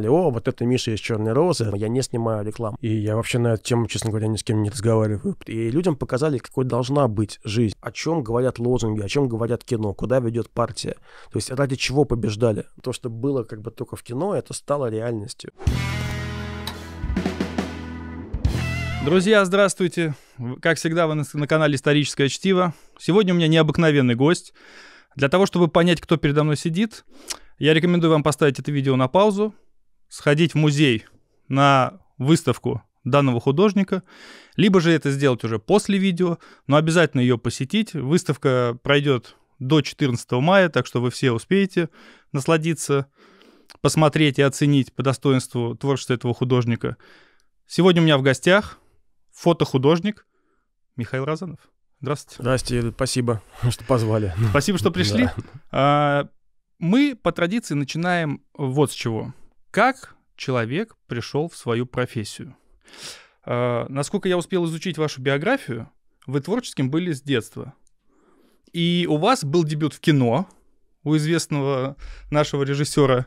О, вот это Миша из «Черной розы», я не снимаю рекламу. И я вообще на эту тему, честно говоря, ни с кем не разговариваю. И людям показали, какой должна быть жизнь, о чем говорят лозунги, о чем говорят кино, куда ведет партия. То есть ради чего побеждали. То, что было как бы только в кино, это стало реальностью. Друзья, здравствуйте. Как всегда, вы на, на канале «Историческое чтиво». Сегодня у меня необыкновенный гость. Для того, чтобы понять, кто передо мной сидит, я рекомендую вам поставить это видео на паузу, сходить в музей на выставку данного художника, либо же это сделать уже после видео, но обязательно ее посетить. Выставка пройдет до 14 мая, так что вы все успеете насладиться, посмотреть и оценить по достоинству творчество этого художника. Сегодня у меня в гостях фотохудожник Михаил Разанов. Здравствуйте. Здравствуйте, спасибо, что позвали. Спасибо, что пришли. Да. А, мы по традиции начинаем вот с чего. Как человек пришел в свою профессию? А, насколько я успел изучить вашу биографию, вы творческим были с детства. И у вас был дебют в кино у известного нашего режиссера э,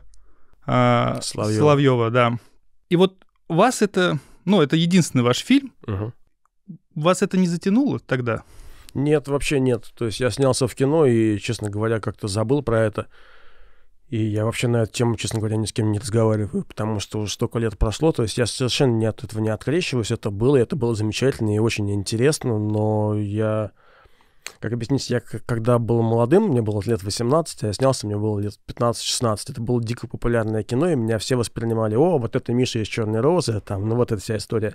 а, Соловьева. Соловьева, да. И вот вас это, ну, это единственный ваш фильм. Угу. Вас это не затянуло тогда? Нет, вообще нет. То есть я снялся в кино и, честно говоря, как-то забыл про это. И я вообще на эту тему, честно говоря, ни с кем не разговариваю, потому что уже столько лет прошло, то есть я совершенно не от этого не открещиваюсь, это было, и это было замечательно и очень интересно, но я... Как объяснить, я когда был молодым, мне было лет 18, а я снялся, мне было лет 15-16, это было дико популярное кино, и меня все воспринимали, о, вот это Миша из «Черной розы», там, ну вот эта вся история.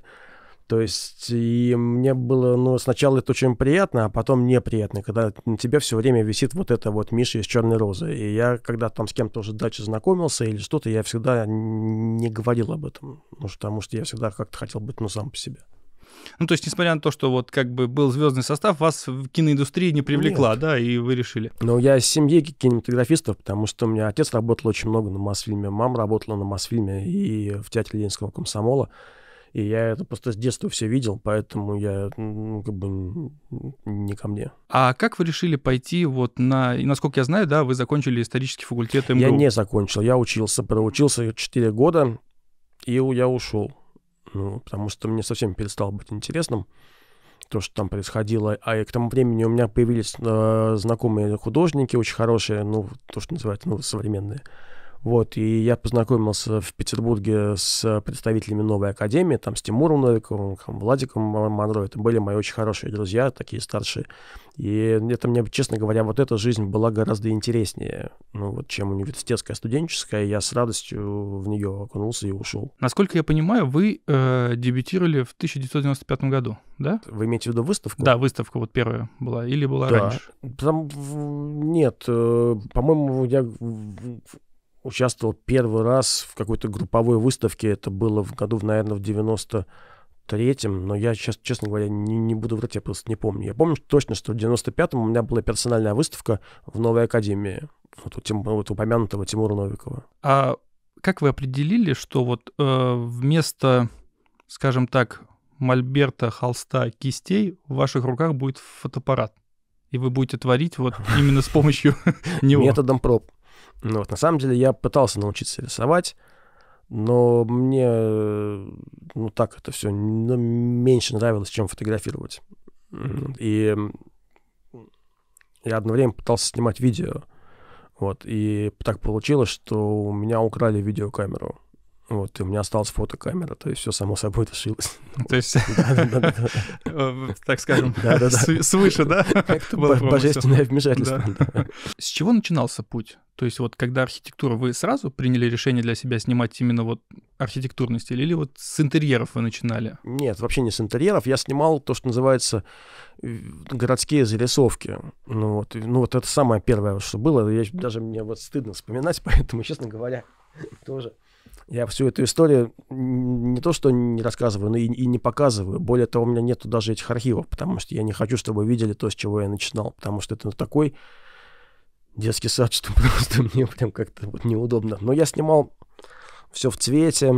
То есть, и мне было, ну, сначала это очень приятно, а потом неприятно, когда на тебе все время висит вот это вот Миша из «Черной розы». И я, когда там с кем-то уже дальше знакомился или что-то, я всегда не говорил об этом, ну потому что я всегда как-то хотел быть, ну, сам по себе. Ну, то есть, несмотря на то, что вот как бы был звездный состав, вас в киноиндустрии не привлекла, Нет. да, и вы решили? Ну, я из семьи кинематографистов, потому что у меня отец работал очень много на Мосфильме, мама работала на Мосфильме и в театре Ленинского комсомола. И я это просто с детства все видел, поэтому я ну, как бы не ко мне. А как вы решили пойти вот на... И насколько я знаю, да, вы закончили исторический факультет МГУ. Я не закончил, я учился, проучился 4 года, и я ушел. Ну, потому что мне совсем перестало быть интересным то, что там происходило. А к тому времени у меня появились э, знакомые художники очень хорошие, ну, то, что называют, ну, современные. Вот, и я познакомился в Петербурге с представителями новой академии, там, с Тимуром Новиковым, Владиком Монро. Это были мои очень хорошие друзья, такие старшие. И это мне, честно говоря, вот эта жизнь была гораздо интереснее, ну, вот, чем университетская, студенческая. Я с радостью в нее окунулся и ушел. Насколько я понимаю, вы э, дебютировали в 1995 году, да? Вы имеете в виду выставку? Да, выставка вот первая была, или была да. раньше? Там, нет, э, по-моему, я участвовал первый раз в какой-то групповой выставке. Это было в году, наверное, в 90 третьем, но я сейчас, честно говоря, не, не буду врать, я просто не помню. Я помню точно, что в 95-м у меня была персональная выставка в Новой Академии, вот у Тим, вот упомянутого Тимура Новикова. А как вы определили, что вот э, вместо, скажем так, мольберта, холста, кистей в ваших руках будет фотоаппарат? И вы будете творить вот именно с помощью него. Методом проб. Ну, вот, на самом деле я пытался научиться рисовать, но мне ну, так это все ну, меньше нравилось, чем фотографировать. И я одно время пытался снимать видео. Вот, и так получилось, что у меня украли видеокамеру. Вот, и у меня осталась фотокамера, то есть все само собой дошилось. То есть, э, так скажем, свыше, да? Божественное вмешательство. С чего начинался путь? То есть вот когда архитектура, вы сразу приняли решение для себя снимать именно вот архитектурный стиль или вот с интерьеров вы начинали? Нет, вообще не с интерьеров. Я снимал то, что называется э, городские зарисовки. Ну вот, ну вот это самое первое, что было. Я, даже мне вот стыдно вспоминать, поэтому, честно говоря, тоже я всю эту историю не то что не рассказываю, но и, и не показываю. Более того, у меня нету даже этих архивов, потому что я не хочу, чтобы вы видели то, с чего я начинал, потому что это такой детский сад, что просто мне прям как-то вот неудобно. Но я снимал все в цвете,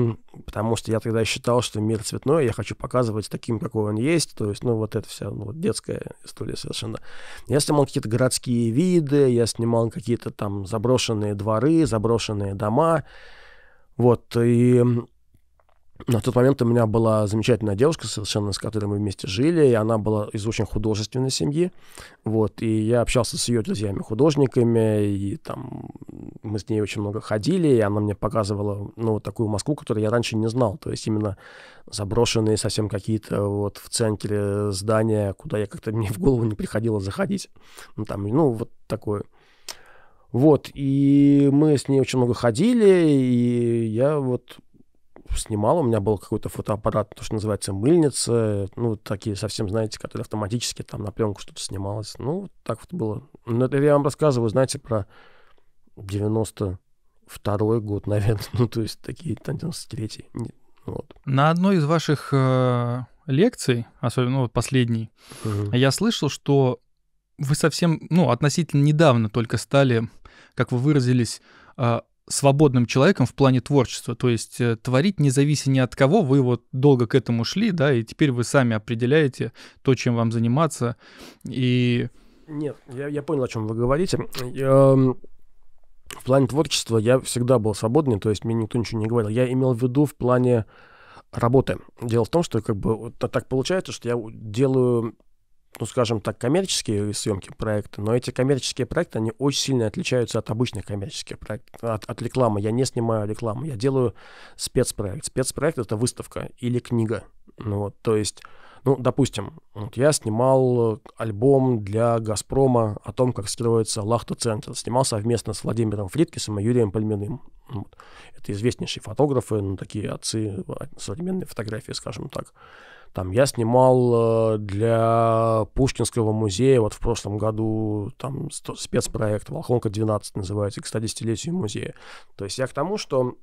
потому что я тогда считал, что мир цветной, я хочу показывать таким, какой он есть, то есть, ну, вот это вся ну, вот детская история совершенно. Я снимал какие-то городские виды, я снимал какие-то там заброшенные дворы, заброшенные дома, вот, и на тот момент у меня была замечательная девушка совершенно, с которой мы вместе жили, и она была из очень художественной семьи, вот, и я общался с ее друзьями-художниками, и там мы с ней очень много ходили, и она мне показывала, ну, вот такую Москву, которую я раньше не знал, то есть именно заброшенные совсем какие-то вот в центре здания, куда я как-то мне в голову не приходило заходить, ну, там, ну, вот такое. Вот, и мы с ней очень много ходили, и я вот снимал, у меня был какой-то фотоаппарат, то, что называется мыльница, ну, такие совсем, знаете, которые автоматически там на пленку что-то снималось. Ну, так вот было. Но ну, это я вам рассказываю, знаете, про 92-й год, наверное, ну, то есть такие, там, 93-й, ну, вот. На одной из ваших э, лекций, особенно ну, вот последней, угу. я слышал, что вы совсем, ну, относительно недавно только стали как вы выразились, э, свободным человеком в плане творчества, то есть э, творить независимо ни от кого, вы вот долго к этому шли, да, и теперь вы сами определяете то, чем вам заниматься, и... Нет, я, я понял, о чем вы говорите. Я... Эм, в плане творчества я всегда был свободный, то есть мне никто ничего не говорил. Я имел в виду в плане работы. Дело в том, что как бы вот так получается, что я делаю ну, скажем так, коммерческие съемки проекты, но эти коммерческие проекты, они очень сильно отличаются от обычных коммерческих проектов, от, от рекламы. Я не снимаю рекламу, я делаю спецпроект. Спецпроект — это выставка или книга. Ну, вот, то есть, ну, допустим, вот я снимал альбом для «Газпрома» о том, как строится Лахта-центр. Снимал совместно с Владимиром Фриткисом и Юрием Пальминым. Ну это известнейшие фотографы, ну, такие отцы а, современной фотографии, скажем так. Там я снимал э, для Пушкинского музея вот в прошлом году там спецпроект «Волхонка-12» называется, к 110-летию музея. То есть я к тому, что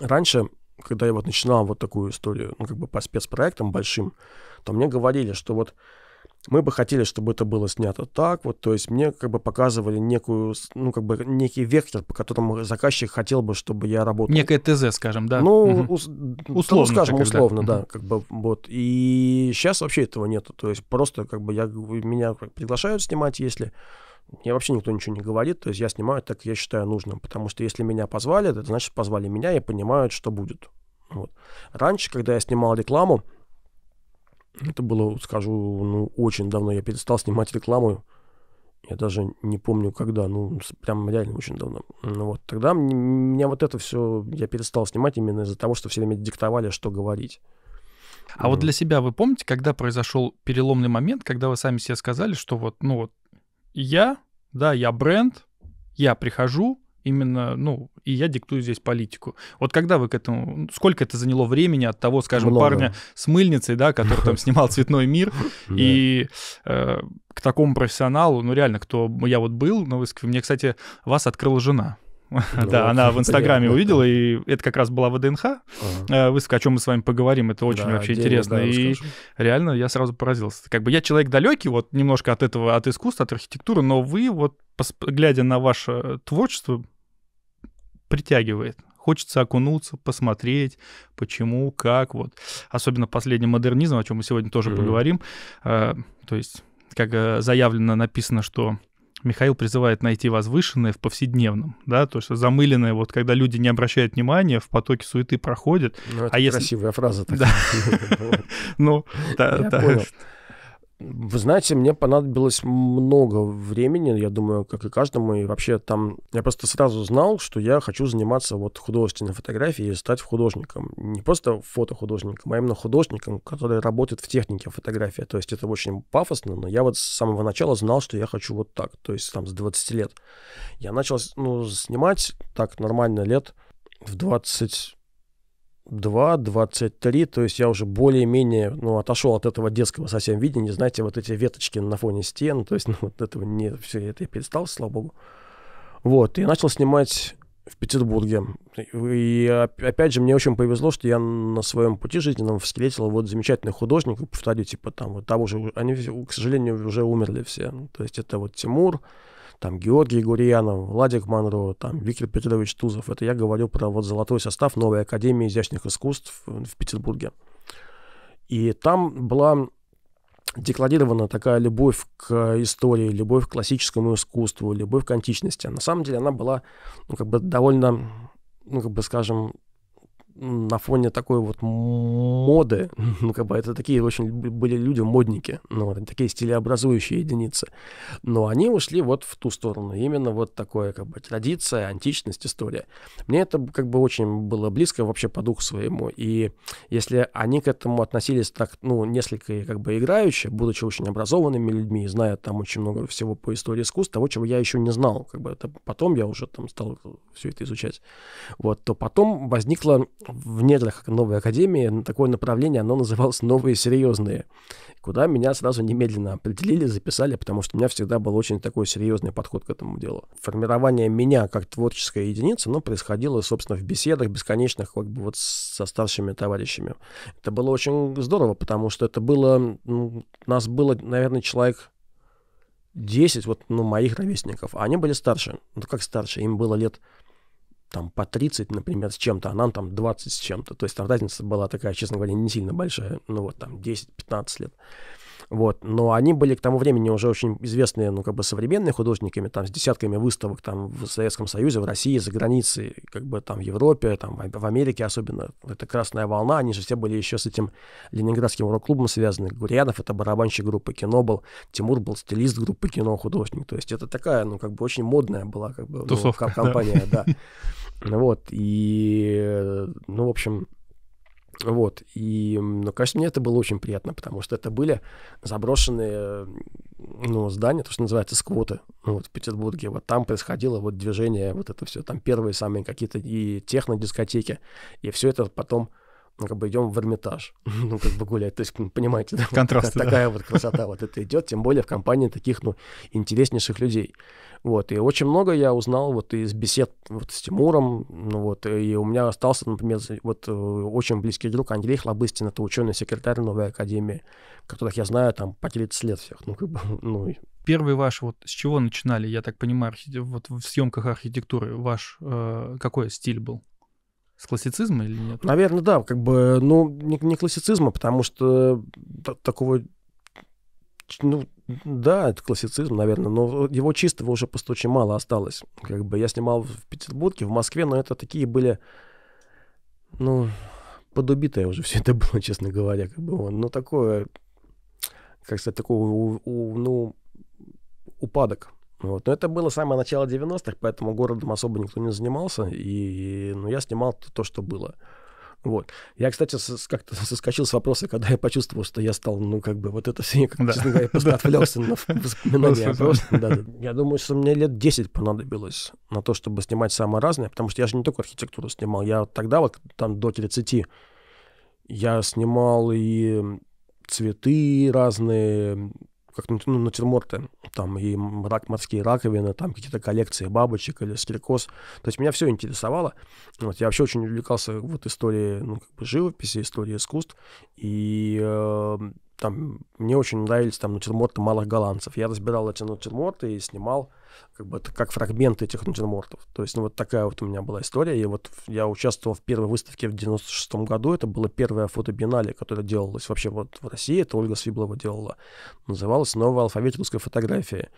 раньше, когда я вот начинал вот такую историю, ну, как бы по спецпроектам большим, то мне говорили, что вот мы бы хотели, чтобы это было снято так, вот, то есть мне как бы показывали некую, ну, как бы некий вектор, по которому заказчик хотел бы, чтобы я работал. Некое ТЗ, скажем, да? Ну, угу. ус- ну, условно. Ну, скажем, условно, да, угу. как бы, вот. И сейчас вообще этого нету, то есть просто как бы я, меня приглашают снимать, если мне вообще никто ничего не говорит, то есть я снимаю так, я считаю нужным, потому что если меня позвали, это значит позвали меня и понимают, что будет. Вот. Раньше, когда я снимал рекламу, это было, скажу, ну, очень давно. Я перестал снимать рекламу. Я даже не помню, когда. Ну, прям реально очень давно. Ну, вот тогда меня вот это все... Я перестал снимать именно из-за того, что все время диктовали, что говорить. А mm. вот для себя вы помните, когда произошел переломный момент, когда вы сами себе сказали, что вот, ну вот, я, да, я бренд, я прихожу, именно, ну, и я диктую здесь политику. Вот когда вы к этому... Ну, сколько это заняло времени от того, скажем, Много. парня с мыльницей, да, который там снимал «Цветной мир», и э, к такому профессионалу, ну реально, кто я вот был на выставке, мне, кстати, вас открыла жена. Ну, да, она в Инстаграме приятно, увидела, да. и это как раз была ВДНХ ага. Э, выставка, о чем мы с вами поговорим, это очень да, вообще интересно. Да, и расскажу. реально я сразу поразился. Как бы я человек далекий вот немножко от этого, от искусства, от архитектуры, но вы вот, глядя на ваше э, творчество, притягивает. Хочется окунуться, посмотреть, почему, как, вот. Особенно последний модернизм, о чем мы сегодня тоже mm-hmm. поговорим. Э, то есть, как э, заявлено, написано, что Михаил призывает найти возвышенное в повседневном, да, то, есть замыленное, вот когда люди не обращают внимания, в потоке суеты проходят. Ну, это а красивая если... фраза такая. Ну, да, да. Вы знаете, мне понадобилось много времени, я думаю, как и каждому, и вообще там я просто сразу знал, что я хочу заниматься вот художественной фотографией и стать художником. Не просто фотохудожником, а именно художником, который работает в технике фотографии. То есть это очень пафосно, но я вот с самого начала знал, что я хочу вот так, то есть там с 20 лет. Я начал ну, снимать так нормально лет в 20 22, 23, то есть я уже более-менее ну, отошел от этого детского совсем видения, знаете, вот эти веточки на фоне стен, то есть ну, вот этого не, все это я перестал, слава богу. Вот, и начал снимать в Петербурге. И опять же, мне очень повезло, что я на своем пути жизненном встретил вот замечательных художников, повторю, типа там вот того же, они, к сожалению, уже умерли все. Ну, то есть это вот Тимур, там Георгий Гурьянов, Владик Монро, там Виктор Петрович Тузов. Это я говорил про вот золотой состав новой Академии изящных искусств в Петербурге. И там была декларирована такая любовь к истории, любовь к классическому искусству, любовь к античности. А на самом деле она была, ну, как бы довольно, ну, как бы, скажем, на фоне такой вот моды, ну, как бы это такие очень были люди модники, ну, вот, такие стилеобразующие единицы, но они ушли вот в ту сторону, именно вот такое, как бы, традиция, античность, история. Мне это, как бы, очень было близко вообще по духу своему, и если они к этому относились так, ну, несколько, как бы, играюще, будучи очень образованными людьми, зная там очень много всего по истории искусства, того, чего я еще не знал, как бы, это потом я уже там стал все это изучать, вот, то потом возникла в недрах новой академии такое направление, оно называлось «Новые серьезные», куда меня сразу немедленно определили, записали, потому что у меня всегда был очень такой серьезный подход к этому делу. Формирование меня как творческой единицы, оно происходило, собственно, в беседах бесконечных как бы вот со старшими товарищами. Это было очень здорово, потому что это было... Ну, нас было, наверное, человек 10 вот, ну, моих ровесников, а они были старше. Ну, как старше, им было лет там по 30, например, с чем-то, а нам там 20 с чем-то. То есть там разница была такая, честно говоря, не сильно большая, ну вот там 10-15 лет. Вот. Но они были к тому времени уже очень известные, ну, как бы современные художниками, там, с десятками выставок там в Советском Союзе, в России, за границей, как бы там в Европе, там, в Америке особенно. Это «Красная волна», они же все были еще с этим ленинградским рок-клубом связаны. Гурьянов — это барабанщик группы «Кино» был, Тимур был стилист группы «Кино», художник. То есть это такая, ну, как бы очень модная была, как бы, ну, Тусовка, компания, да. да. Вот, и, ну, в общем, вот, и, ну, кажется, мне это было очень приятно, потому что это были заброшенные, ну, здания, то, что называется, сквоты, ну, вот в Петербурге, вот там происходило вот движение, вот это все, там первые самые какие-то и техно дискотеки и все это потом ну, как бы идем в Эрмитаж, ну, как бы гулять. То есть, ну, понимаете, да, Контраст, вот, да. такая вот красота вот это идет, тем более в компании таких, ну, интереснейших людей. Вот, и очень много я узнал вот из бесед вот с Тимуром, ну, вот, и у меня остался, например, вот э, очень близкий друг Андрей Хлобыстин, это ученый-секретарь Новой Академии, которых я знаю там по 30 лет всех, ну, как бы, ну, Первый ваш, вот с чего начинали, я так понимаю, вот в съемках архитектуры ваш э, какой стиль был? С классицизма или нет? Наверное, да, как бы, ну, не, не классицизма, потому что э, такого, ну, да, это классицизм, наверное, но его чистого уже просто очень мало осталось. Как бы я снимал в Петербурге, в Москве, но это такие были, ну, подубитое уже все это было, честно говоря, как бы, ну, такое, как сказать, такой, у, у, ну, упадок вот. Но это было самое начало 90-х, поэтому городом особо никто не занимался, и ну, я снимал то, то, что было. Вот. Я, кстати, как-то соскочил с вопроса, когда я почувствовал, что я стал, ну, как бы, вот это все, я, как, да. честно говоря, просто отвлекся на воспоминания. просто, да, Я думаю, что мне лет 10 понадобилось на то, чтобы снимать самое разное, потому что я же не только архитектуру снимал, я тогда вот там до 30 я снимал и цветы разные, как ну, натюрморты, там и рак, морские раковины, там какие-то коллекции бабочек или стрекоз. То есть меня все интересовало. Вот, я вообще очень увлекался вот историей ну, как бы живописи, историей искусств. И э, там мне очень нравились там натюрморты малых голландцев. Я разбирал эти натюрморты и снимал как бы это как фрагменты этих натюрмортов. То есть, ну, вот такая вот у меня была история. И вот я участвовал в первой выставке в 96 году. Это было первое биеннале, которое делалось вообще вот в России. Это Ольга Свиблова делала. Называлось «Новый алфавит русской фотографии».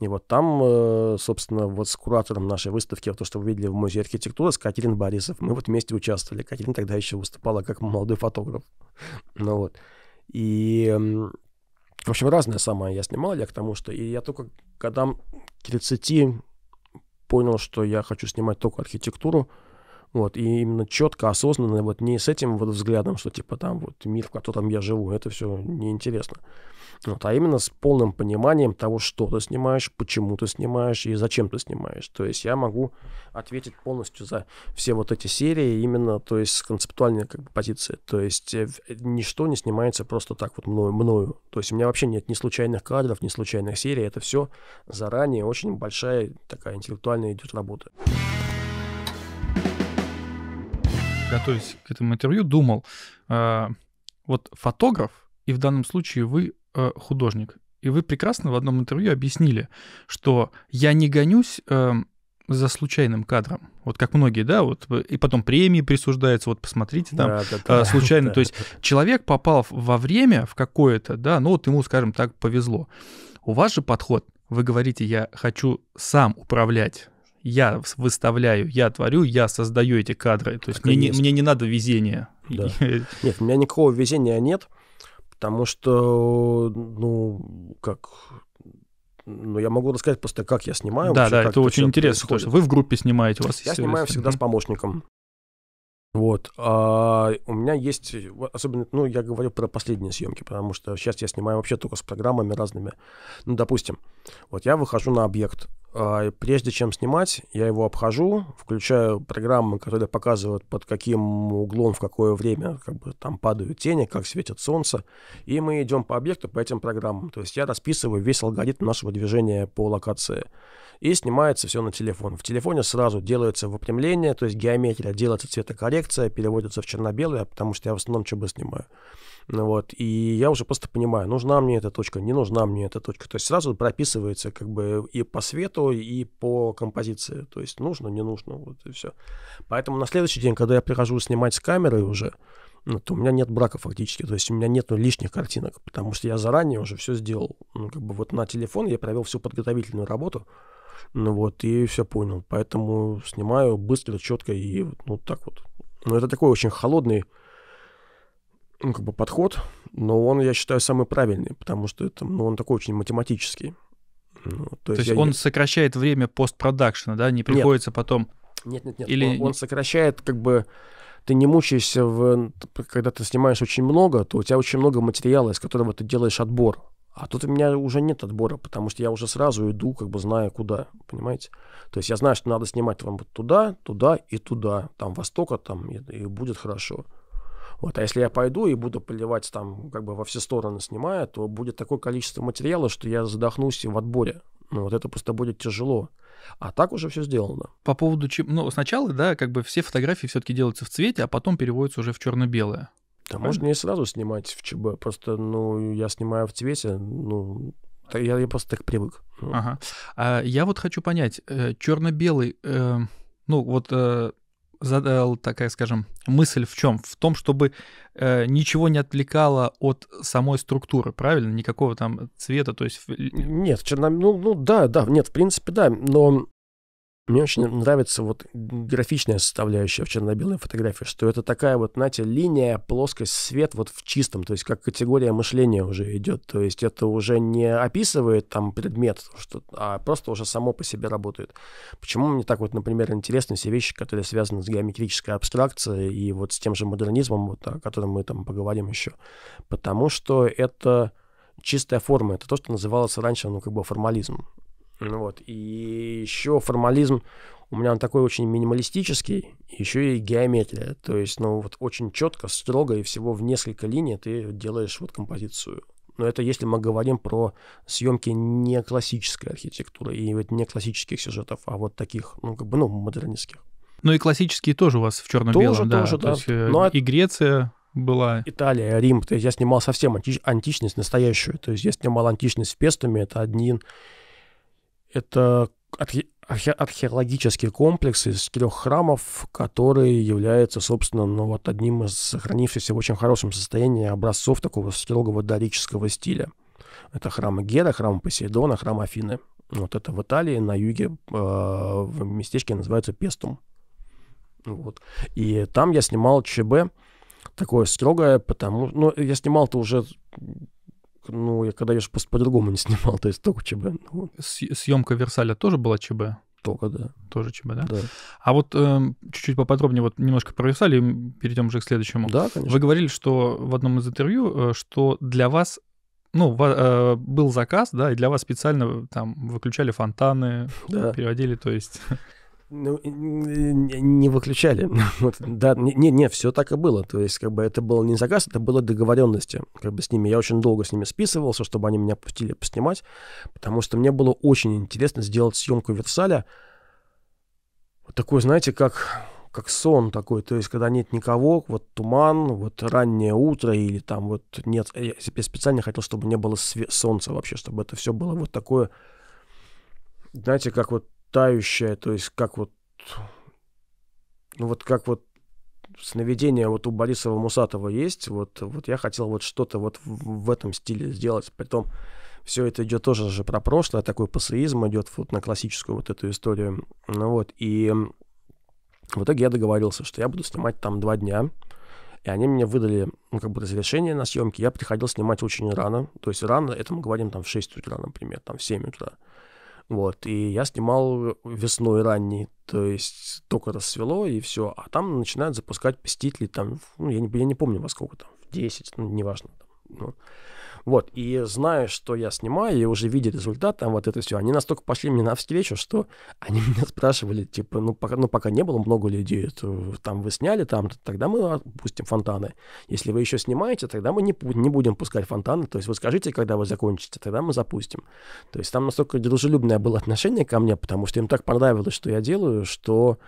И вот там, э, собственно, вот с куратором нашей выставки, то, что вы видели в Музее архитектуры, с Катерин Борисов, мы вот вместе участвовали. Катерин тогда еще выступала как молодой фотограф. Ну вот. И в общем, разное самое я снимал, я к тому, что... И я только годам к 30 понял, что я хочу снимать только архитектуру, вот, и именно четко, осознанно, вот не с этим вот взглядом, что типа там вот мир, в котором я живу, это все неинтересно. Вот, а именно с полным пониманием того, что ты снимаешь, почему ты снимаешь и зачем ты снимаешь. То есть я могу ответить полностью за все вот эти серии, именно, то есть с концептуальной как бы, позиции. То есть э, э, ничто не снимается просто так вот мною, мною. То есть у меня вообще нет ни случайных кадров, ни случайных серий. Это все заранее очень большая такая интеллектуальная идет работа готовясь к этому интервью, думал, э, вот фотограф, и в данном случае вы э, художник, и вы прекрасно в одном интервью объяснили, что я не гонюсь э, за случайным кадром. Вот как многие, да, вот э, и потом премии присуждаются, вот посмотрите там да, да, э, да, случайно. Да. То есть человек попал во время в какое-то, да, ну вот ему, скажем так, повезло. У вас же подход, вы говорите, я хочу сам управлять я выставляю, я творю, я создаю эти кадры. То есть мне, не, мне не надо везения. Да. Нет, у меня никакого везения нет, потому что, ну, как... Ну, я могу рассказать просто, как я снимаю. Да, вообще, да, это очень интересно. Происходит. Вы в группе снимаете, у вас Я снимаю всегда с помощником. Вот. А у меня есть, э, особенно, ну, я говорю про последние съемки, потому что сейчас я снимаю вообще только с программами разными. Ну, допустим, вот я выхожу на объект. А прежде чем снимать, я его обхожу, включаю программы, которые показывают, под каким углом, в какое время, как бы там падают тени, как светит солнце. И мы идем по объекту, по этим программам. То есть я расписываю весь алгоритм нашего движения по локации и снимается все на телефон. В телефоне сразу делается выпрямление, то есть геометрия, делается цветокоррекция, переводится в черно-белое, потому что я в основном ЧБ снимаю. Вот, и я уже просто понимаю, нужна мне эта точка, не нужна мне эта точка. То есть сразу прописывается как бы и по свету, и по композиции. То есть нужно, не нужно, вот и все. Поэтому на следующий день, когда я прихожу снимать с камерой уже, ну, то у меня нет брака фактически, то есть у меня нет ну, лишних картинок, потому что я заранее уже все сделал. Ну, как бы вот на телефон я провел всю подготовительную работу, ну вот, и все понял. Поэтому снимаю быстро, четко и ну так вот. Но ну, это такой очень холодный ну, как бы подход, но он, я считаю, самый правильный, потому что это, ну, он такой очень математический. Ну, то, то есть, есть он я... сокращает время постпродакшена, да, не приходится нет. потом... Нет, нет, нет, Или... он, он сокращает как бы ты не мучаешься, в, когда ты снимаешь очень много, то у тебя очень много материала, из которого ты делаешь отбор. А тут у меня уже нет отбора, потому что я уже сразу иду, как бы зная куда, понимаете? То есть я знаю, что надо снимать вам туда, туда и туда. Там востока, там и, и будет хорошо. Вот, а если я пойду и буду поливать там как бы во все стороны снимая, то будет такое количество материала, что я задохнусь в отборе. Ну, вот это просто будет тяжело. А так уже все сделано. По поводу чем, ну сначала, да, как бы все фотографии все-таки делаются в цвете, а потом переводятся уже в черно-белое. Да, можно не сразу снимать в ЧБ? Просто, ну, я снимаю в цвете, ну, я, я просто так привык. Ну. Ага. А я вот хочу понять, э, черно-белый, э, ну, вот э, задал такая, скажем, мысль в чем? В том, чтобы э, ничего не отвлекало от самой структуры, правильно? Никакого там цвета, то есть... Нет, черно... ну, ну да, да, нет, в принципе, да, но мне очень нравится вот графичная составляющая в черно-белой фотографии, что это такая вот, знаете, линия, плоскость, свет вот в чистом, то есть как категория мышления уже идет, то есть это уже не описывает там предмет, что, а просто уже само по себе работает. Почему мне так вот, например, интересны все вещи, которые связаны с геометрической абстракцией и вот с тем же модернизмом, вот, о котором мы там поговорим еще, потому что это чистая форма, это то, что называлось раньше, ну, как бы формализм. Ну вот. И еще формализм у меня он такой очень минималистический, еще и геометрия. То есть, ну, вот очень четко, строго и всего в несколько линий ты делаешь вот композицию. Но это если мы говорим про съемки не классической архитектуры и вот не классических сюжетов, а вот таких, ну, как бы, ну, модернистских. Ну и классические тоже у вас в черно-белом, тоже, да. Тоже, да. То есть, э, Но ну, а и Греция была. Италия, Рим. То есть я снимал совсем античность настоящую. То есть я снимал античность в Пестуме. Это один это архе архе археологический комплекс из трех храмов, который является, собственно, ну, вот одним из сохранившихся в очень хорошем состоянии образцов такого строгого дорического стиля. Это храмы Гера, храм Посейдона, храм Афины. Вот это в Италии, на юге, а, в местечке называется Пестум. Вот. И там я снимал ЧБ, такое строгое, потому... Ну, я снимал-то уже ну, я когда я же просто по-другому не снимал, то есть только ЧБ. Ну. Съемка Версаля тоже была ЧБ? Только, да. Тоже ЧБ, да? Да. А вот э, чуть-чуть поподробнее, вот немножко про Версаль, и перейдем уже к следующему. Да, конечно. Вы говорили, что в одном из интервью, э, что для вас ну, э, был заказ, да, и для вас специально э, там выключали фонтаны, да. переводили, то есть... Ну, не выключали. Вот, да, не, не, все так и было. То есть, как бы это был не заказ, это было договоренности. Как бы с ними. Я очень долго с ними списывался, чтобы они меня пустили поснимать, потому что мне было очень интересно сделать съемку Версаля. Вот такой, знаете, как как сон такой, то есть когда нет никого, вот туман, вот раннее утро или там вот нет, я специально хотел, чтобы не было солнца вообще, чтобы это все было вот такое, знаете, как вот тающая, то есть как вот, ну вот как вот сновидение вот у Борисова Мусатова есть, вот, вот я хотел вот что-то вот в, в этом стиле сделать, притом все это идет тоже же про прошлое, такой пассеизм идет вот на классическую вот эту историю, ну вот, и в итоге я договорился, что я буду снимать там два дня, и они мне выдали, ну, как бы разрешение на съемки. Я приходил снимать очень рано. То есть рано, это мы говорим там в 6 утра, например, там в 7 утра. Вот, и я снимал весной ранней, то есть только рассвело и все. А там начинают запускать пестители там, ну, я не, я не помню во сколько там, в 10, ну, неважно. Там, ну. Вот, и зная, что я снимаю, и уже видя результат, там вот это все, они настолько пошли мне навстречу, что они меня спрашивали, типа, ну пока, ну, пока не было много людей, то, там вы сняли, там, тогда мы пустим фонтаны. Если вы еще снимаете, тогда мы не, не будем пускать фонтаны, то есть вы скажите, когда вы закончите, тогда мы запустим. То есть там настолько дружелюбное было отношение ко мне, потому что им так понравилось, что я делаю, что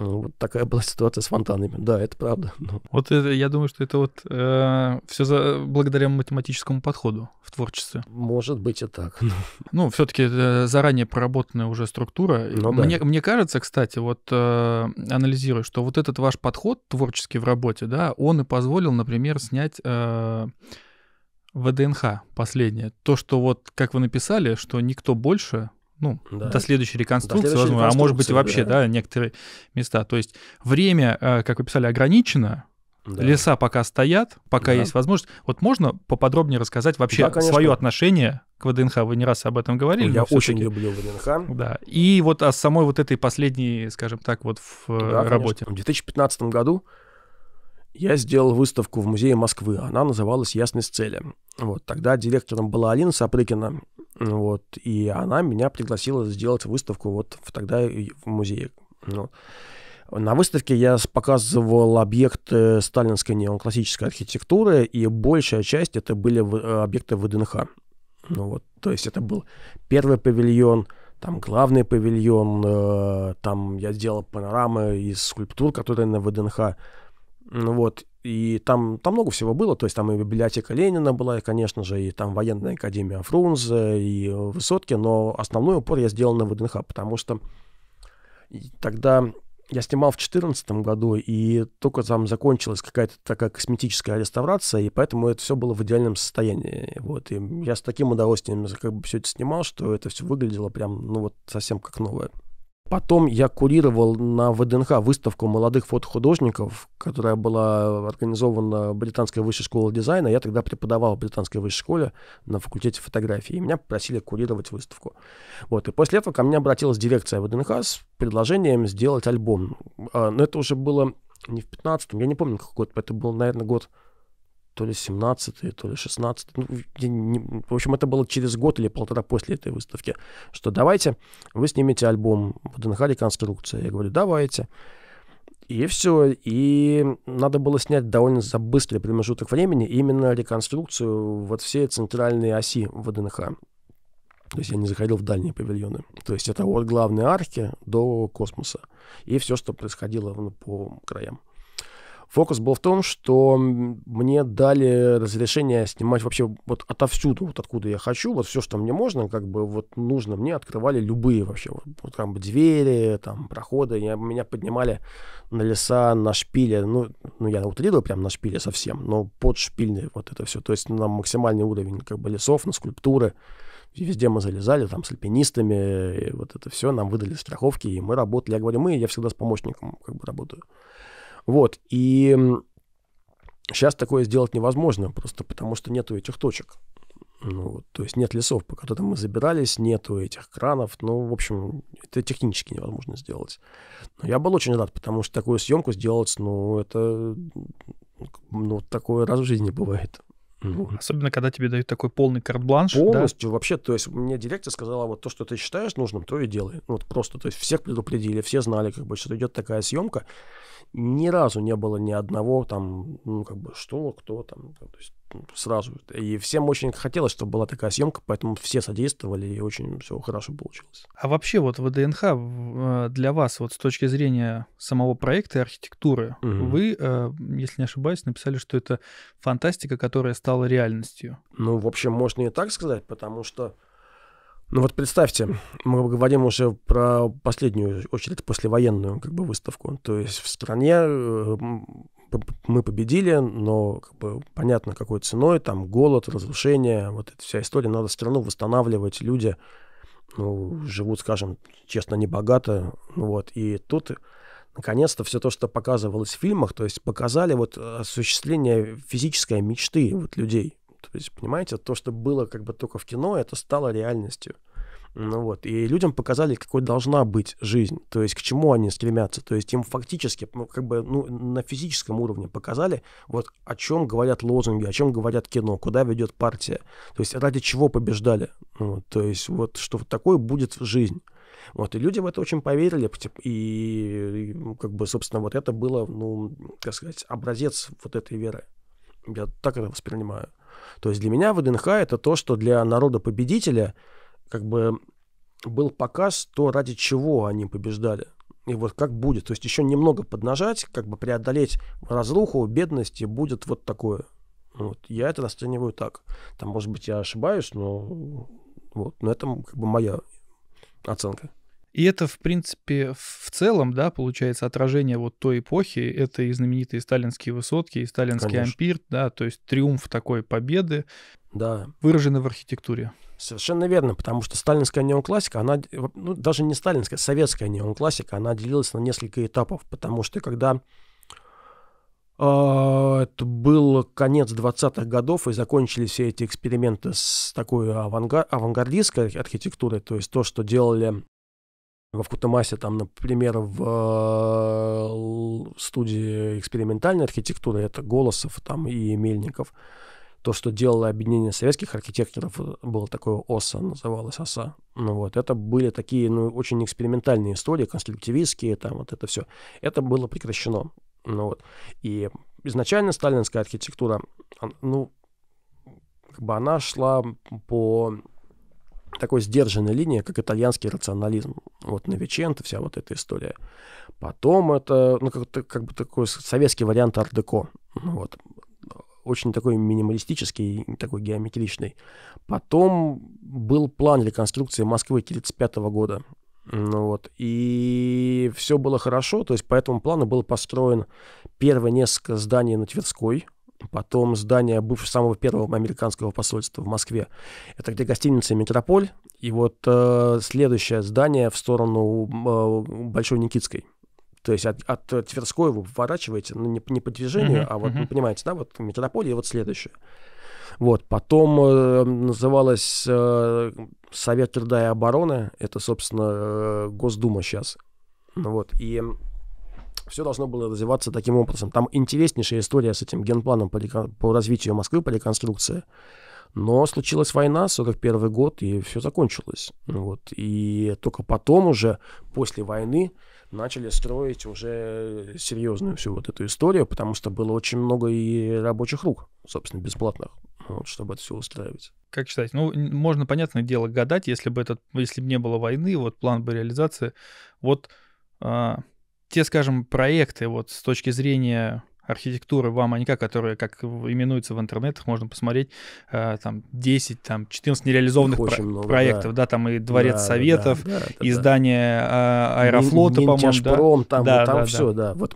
ну, вот такая была ситуация с фонтанами. Да, это правда. Но... Вот это, я думаю, что это вот э, все за, благодаря математическому подходу в творчестве. Может быть и так. Но... Ну, все-таки заранее проработанная уже структура. Ну, мне, да. мне кажется, кстати, вот э, анализируя, что вот этот ваш подход творческий в работе, да, он и позволил, например, снять... Э, ВДНХ последнее. То, что вот, как вы написали, что никто больше ну, да. до следующей реконструкции, до следующей возможно, а может быть и вообще, да. некоторые места. То есть время, э, как вы писали, ограничено, да. Леса пока стоят, пока да. есть возможность. Вот можно поподробнее рассказать вообще да, свое отношение к ВДНХ? Вы не раз об этом говорили. Я очень люблю ВДНХ. Да. И вот о самой вот этой последней, скажем так, вот в э, да, работе. Конечно. В 2015 году я сделал выставку в музее Москвы. Она называлась «Ясность цели». Вот тогда директором была Алина Сапрыкина, ну вот, и она меня пригласила сделать выставку вот в, тогда в музее. Вот. Ну, на выставке я показывал объекты э, сталинской неоклассической архитектуры, и большая часть это были э, объекты ВДНХ. Ну, вот, то есть это был первый павильон, там главный павильон, э, там я делал панорамы из скульптур, которые на ВДНХ. Ну, вот, и там, там много всего было, то есть там и библиотека Ленина была, и, конечно же, и там военная академия Фрунзе, и э, Высотки, но основной упор я сделал на ВДНХ, потому что тогда я снимал в 2014 году, и только там закончилась какая-то такая косметическая реставрация, и поэтому это все было в идеальном состоянии. Вот, и я с таким удовольствием как бы все это снимал, что это все выглядело прям, ну вот, совсем как новое. Потом я курировал на ВДНХ выставку молодых фотохудожников, которая была организована Британской высшей школой дизайна. Я тогда преподавал в Британской высшей школе на факультете фотографии, и меня попросили курировать выставку. Вот. И после этого ко мне обратилась дирекция ВДНХ с предложением сделать альбом. А, но это уже было не в 15-м, я не помню, какой год, это был, наверное, год то ли 17 то ли 16 Ну, не, в общем, это было через год или полтора после этой выставки, что давайте вы снимете альбом днх «Реконструкция». Я говорю, давайте. И все. И надо было снять довольно за быстрый промежуток времени именно реконструкцию вот всей центральной оси в ДНХ, То есть я не заходил в дальние павильоны. То есть это от главной арки до космоса. И все, что происходило ну, по краям. Фокус был в том, что мне дали разрешение снимать вообще вот отовсюду, вот откуда я хочу, вот все, что мне можно, как бы вот нужно мне, открывали любые вообще, вот, вот бы двери, там проходы, я, меня поднимали на леса, на шпиле, ну, ну я утрирую прям на шпиле совсем, но под шпильный вот это все, то есть ну, на максимальный уровень как бы лесов, на скульптуры, везде мы залезали, там, с альпинистами, вот это все, нам выдали страховки, и мы работали. Я говорю, мы, я всегда с помощником как бы работаю. Вот, и сейчас такое сделать невозможно, просто потому что нету этих точек. Ну, то есть нет лесов, по которым мы забирались, нету этих кранов. Ну, в общем, это технически невозможно сделать. Но я был очень рад, потому что такую съемку сделать, ну, это ну, такое раз в жизни бывает. Ну Особенно, когда тебе дают такой полный карт-бланш. Полностью, да? вообще, то есть мне директор сказала, вот то, что ты считаешь нужным, то и делай. Ну вот просто, то есть всех предупредили, все знали, как бы, что идет такая съемка ни разу не было ни одного там, ну, как бы, что, кто там, то есть, ну, сразу. И всем очень хотелось, чтобы была такая съемка, поэтому все содействовали, и очень все хорошо получилось. А вообще вот ВДНХ э, для вас, вот с точки зрения самого проекта и архитектуры, угу. вы, э, если не ошибаюсь, написали, что это фантастика, которая стала реальностью. Ну, в общем, можно и так сказать, потому что ну вот представьте, мы говорим уже про последнюю очередь послевоенную как бы, выставку. То есть в стране э, мы победили, но как бы, понятно, какой ценой, там голод, разрушение, вот эта вся история, надо страну восстанавливать, люди ну, живут, скажем, честно, небогато, вот, и тут наконец-то все то, что показывалось в фильмах, то есть показали вот э, осуществление физической мечты вот людей, то есть, понимаете, то, что было как бы только в кино, это стало реальностью. Ну вот, и людям показали, какой должна быть жизнь, то есть к чему они стремятся. То есть им фактически, ну, как бы ну, на физическом уровне показали, вот о чем говорят лозунги, о чем говорят кино, куда ведет партия. То есть ради чего побеждали. Ну, то есть вот что вот такое будет жизнь. Вот, и люди в это очень поверили, и, и ну, как бы, собственно, вот это было, ну, как сказать, образец вот этой веры. Я так это воспринимаю. То есть для меня ВДНХ это то, что для народа-победителя как бы был показ то, ради чего они побеждали. И вот как будет. То есть еще немного поднажать, как бы преодолеть разруху, бедность, и будет вот такое. Вот. Я это расцениваю так. Там, может быть, я ошибаюсь, но вот. Но это как бы моя оценка. И это, в принципе, в целом, да, получается отражение вот той эпохи. Это и знаменитые сталинские высотки, и сталинский Конечно. ампир, да, то есть триумф такой победы, да. выраженный в архитектуре. Совершенно верно, потому что сталинская неоклассика, она, ну, даже не сталинская, советская неоклассика, она делилась на несколько этапов, потому что когда а, это был конец 20-х годов, и закончились все эти эксперименты с такой аванга- авангардистской архитектурой, то есть то, что делали в Кутамасе, там, например, в э, студии экспериментальной архитектуры, это Голосов там и Мельников. То, что делало объединение советских архитекторов, э, было такое ОСА, называлось ОСА. Ну вот, это были такие, ну, очень экспериментальные истории, конструктивистские, там, вот это все. Это было прекращено. Ну вот. И изначально сталинская архитектура, ну, как бы она шла по такой сдержанной линии, как итальянский рационализм. Вот Новиченко, вся вот эта история. Потом это, ну, как, как бы такой советский вариант ар-деко. Ну вот. Очень такой минималистический, такой геометричный. Потом был план реконструкции Москвы 1935 года. Ну вот, и все было хорошо, то есть по этому плану было построен первое несколько зданий на Тверской, потом здание бывшего самого первого американского посольства в Москве. Это где гостиница «Метрополь», и вот э, следующее здание в сторону э, Большой Никитской. То есть от, от Тверской вы поворачиваете, ну, не, не по движению, mm-hmm, а вот, вы ну, понимаете, да, вот метрополь и вот следующее. Вот, потом э, называлась э, Совет труда и обороны, это, собственно, э, Госдума сейчас. Ну вот, и все должно было развиваться таким образом. Там интереснейшая история с этим генпланом по, развитию Москвы, по реконструкции. Но случилась война, 41 год, и все закончилось. Ну вот. И только потом уже, после войны, начали строить уже серьезную всю вот эту историю, потому что было очень много и рабочих рук, собственно, бесплатных, ну вот, чтобы это все устраивать. Как считать? Ну, можно, понятное дело, гадать, если бы, этот, если бы не было войны, вот план бы реализации, вот а те, скажем, проекты вот с точки зрения архитектуры вам, а не как, которые, как именуются в интернетах, можно посмотреть, э, там, 10, там, 14 нереализованных про- много, проектов, да. да, там и Дворец да, Советов, да, да, да, и здание э, а, Аэрофлота, Мин, по-моему, да? там, да, там да, все, да. да. Вот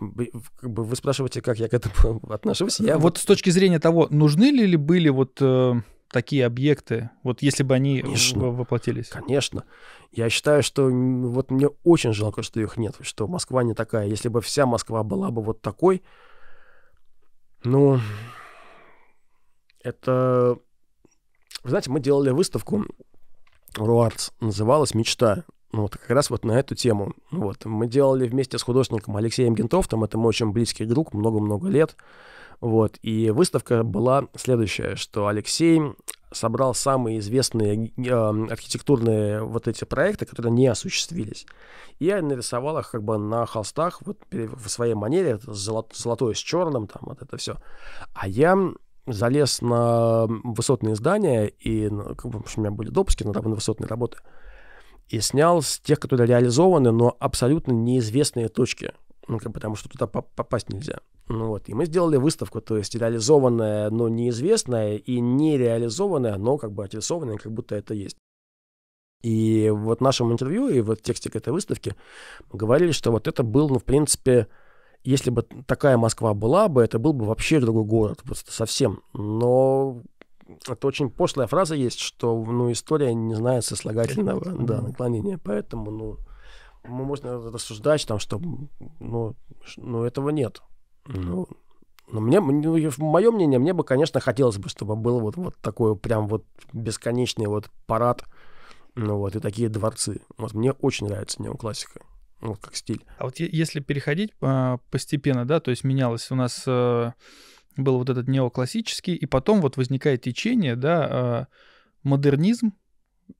как бы вы спрашиваете, как я к этому отношусь. Я вот, вот с точки зрения того, нужны ли, ли были вот... Э, такие объекты, вот если бы они конечно, воплотились? Конечно. Я считаю, что вот мне очень жалко, что их нет, что Москва не такая. Если бы вся Москва была бы вот такой, ну, это... Вы знаете, мы делали выставку Руарц, называлась «Мечта». Ну, вот как раз вот на эту тему. Вот. Мы делали вместе с художником Алексеем Гентовтом, это мой очень близкий друг, много-много лет. Вот. И выставка была следующая, что Алексей собрал самые известные э, архитектурные вот эти проекты, которые не осуществились. И я нарисовал их как бы на холстах вот, в своей манере, это золот, с черным, там вот это все. А я залез на высотные здания, и ну, как бы, у меня были допуски на, на высотные работы, и снял с тех, которые реализованы, но абсолютно неизвестные точки, ну, как, потому что туда попасть нельзя. Ну вот, и мы сделали выставку, то есть реализованная, но неизвестная, и нереализованная, но как бы отрисованная, как будто это есть. И вот в нашем интервью и вот в тексте к этой выставке говорили, что вот это был, ну, в принципе, если бы такая Москва была бы, это был бы вообще другой город, просто совсем. Но это очень пошлая фраза есть, что ну, история не знает сослагательного да, наклонения. Поэтому, ну, можно рассуждать, там, что ну, ну, этого нет. Ну, ну, мне, ну, мое мнение, мне бы, конечно, хотелось бы, чтобы был вот, вот такой прям вот бесконечный вот парад, ну вот, и такие дворцы. Вот мне очень нравится неоклассика, вот как стиль. А вот если переходить а, постепенно, да, то есть менялось у нас э, был вот этот неоклассический, и потом вот возникает течение, да, а, модернизм,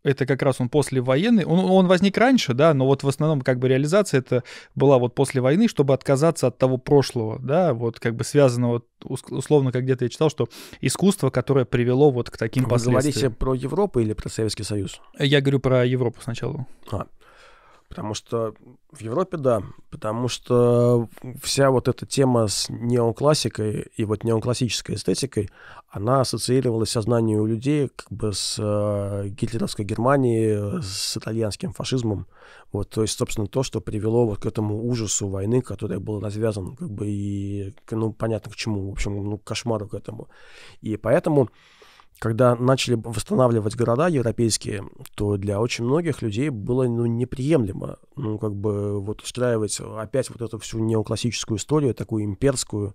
это как раз он послевоенный, он, он возник раньше, да, но вот в основном как бы реализация это была вот после войны, чтобы отказаться от того прошлого, да, вот как бы связанного, условно, как где-то я читал, что искусство, которое привело вот к таким Вы последствиям. Вы говорите про Европу или про Советский Союз? Я говорю про Европу сначала. А, Потому что в Европе, да, потому что вся вот эта тема с неоклассикой и вот неоклассической эстетикой, она ассоциировалась сознанием у людей как бы с э, гитлеровской Германией, с итальянским фашизмом. Вот, то есть, собственно, то, что привело вот к этому ужасу войны, который был развязан, как бы, и, ну, понятно к чему, в общем, ну, к кошмару к этому. И поэтому когда начали восстанавливать города европейские, то для очень многих людей было ну, неприемлемо ну, как бы вот устраивать опять вот эту всю неоклассическую историю, такую имперскую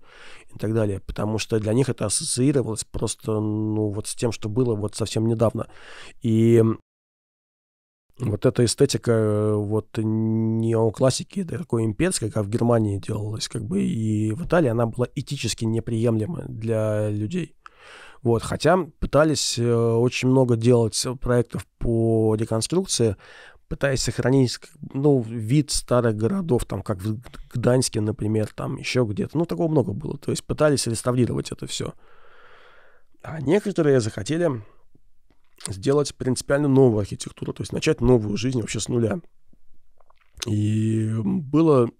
и так далее, потому что для них это ассоциировалось просто ну, вот с тем, что было вот совсем недавно. И вот эта эстетика э, вот неоклассики, да, такой имперской, как в Германии делалась, как бы, и в Италии она была этически неприемлема для людей. Вот, хотя пытались э, очень много делать э, проектов по реконструкции, пытаясь сохранить ну, вид старых городов, там, как в Гданьске, например, там еще где-то. Ну, такого много было. То есть пытались реставрировать это все. А некоторые захотели сделать принципиально новую архитектуру, то есть начать новую жизнь вообще с нуля. И было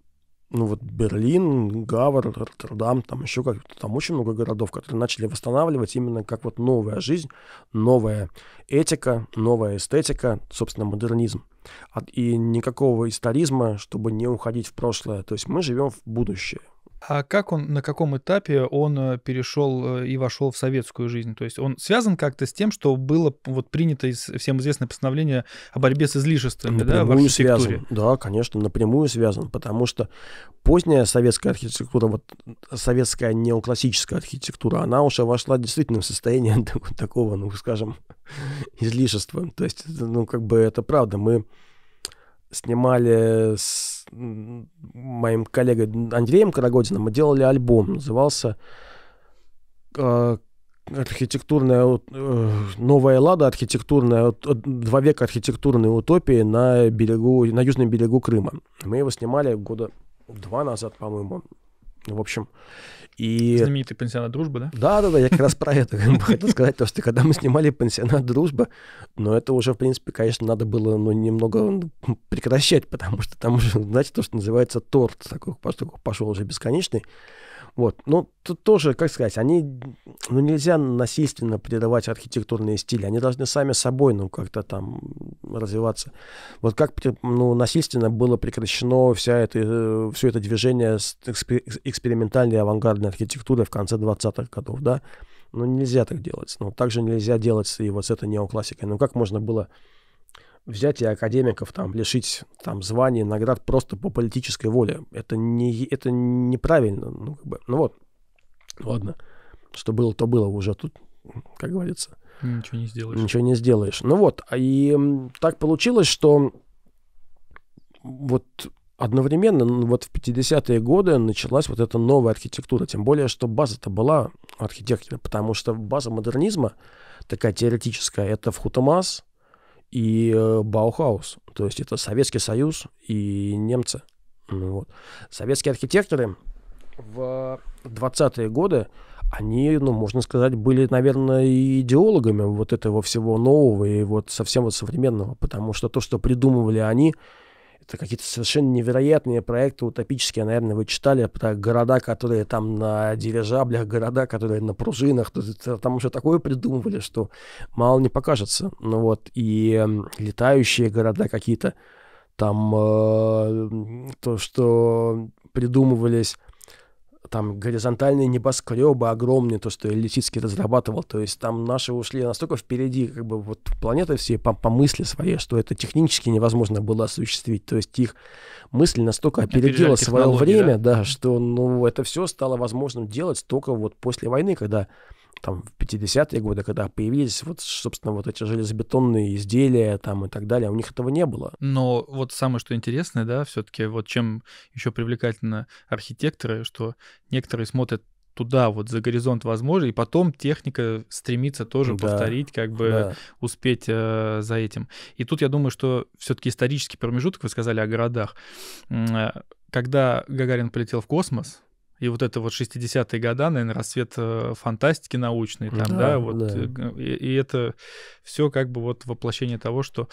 ну вот Берлин, Гавр, Роттердам, там еще как там очень много городов, которые начали восстанавливать именно как вот новая жизнь, новая этика, новая эстетика, собственно, модернизм. И никакого историзма, чтобы не уходить в прошлое. То есть мы живем в будущее. А как он, на каком этапе он э, перешел э, и вошел в советскую жизнь? То есть он связан как-то с тем, что было вот принято из, всем известное постановление о борьбе с излишествами, напрямую да, в архитектуре? Связан. Да, конечно, напрямую связан, потому что поздняя советская архитектура, вот советская неоклассическая архитектура, она уже вошла действительно в состояние такого, ну, скажем, излишества. То есть, ну, как бы это правда, мы снимали с моим коллегой Андреем Карагодиным, мы делали альбом, назывался э, архитектурная э, новая лада архитектурная э, два века архитектурной утопии на берегу на южном берегу Крыма мы его снимали года два назад по-моему в общем и... Знаменитый пансионат дружбы, да? Да-да-да, я как раз про это хотел сказать, то, что когда мы снимали пансионат дружбы, но это уже, в принципе, конечно, надо было ну, немного прекращать, потому что там уже, знаете, то, что называется торт, такой пошел уже бесконечный. Вот. ну тут тоже, как сказать, они, ну, нельзя насильственно передавать архитектурные стили. Они должны сами собой, ну, как-то там развиваться. Вот как, ну, насильственно было прекращено вся это, э, все это движение с экспериментальной авангардной архитектуры в конце 20-х годов, да? Ну, нельзя так делать. Ну, также нельзя делать и вот с этой неоклассикой. Ну, как можно было взять и академиков там лишить там званий, наград просто по политической воле. Это не это неправильно, ну как бы, ну вот, ладно, что было, то было уже тут, как говорится. Ничего не сделаешь. Ничего не сделаешь. Ну вот, а и так получилось, что вот одновременно вот в 50-е годы началась вот эта новая архитектура. Тем более, что база-то была архитектора, потому что база модернизма, такая теоретическая, это в Хутамас, и э, Баухаус. То есть это Советский Союз и немцы. Ну вот. Советские архитекторы в 20-е годы, они, ну, можно сказать, были, наверное, идеологами вот этого всего нового и вот совсем вот современного, потому что то, что придумывали они, это какие-то совершенно невероятные проекты утопические, наверное, вы читали про города, которые там на дирижаблях, города, которые на пружинах, там уже такое придумывали, что мало не покажется. Ну вот, и летающие города какие-то, там э, то, что придумывались там горизонтальные небоскребы огромные, то, что Лисицкий разрабатывал. То есть там наши ушли настолько впереди, как бы вот планеты все по, по мысли своей, что это технически невозможно было осуществить. То есть их мысль настолько опередила свое время, да? да, что ну, это все стало возможным делать только вот после войны, когда там в 50-е годы, когда появились вот, собственно, вот эти железобетонные изделия там и так далее, а у них этого не было. Но вот самое, что интересное, да, все таки вот чем еще привлекательно архитекторы, что некоторые смотрят туда, вот за горизонт возможно, и потом техника стремится тоже да, повторить, как бы да. успеть э, за этим. И тут я думаю, что все-таки исторический промежуток, вы сказали о городах, э, когда Гагарин полетел в космос, и вот это вот 60-е года, наверное, расцвет э, фантастики научной, там, да, да вот, да. Э, и, и это все как бы вот воплощение того, что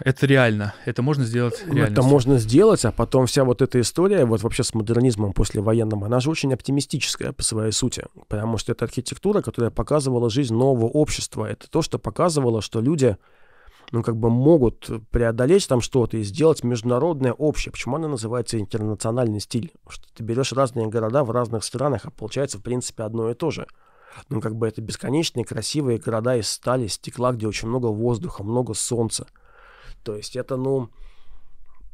это реально, это можно сделать реально. Ну, это можно сделать, а потом вся вот эта история, вот вообще с модернизмом послевоенным, она же очень оптимистическая по своей сути, потому что это архитектура, которая показывала жизнь нового общества, это то, что показывало, что люди ну, как бы могут преодолеть там что-то и сделать международное общее. Почему она называется интернациональный стиль? Что ты берешь разные города в разных странах, а получается, в принципе, одно и то же. Ну, как бы это бесконечные красивые города из стали, стекла, где очень много воздуха, много солнца. То есть это, ну,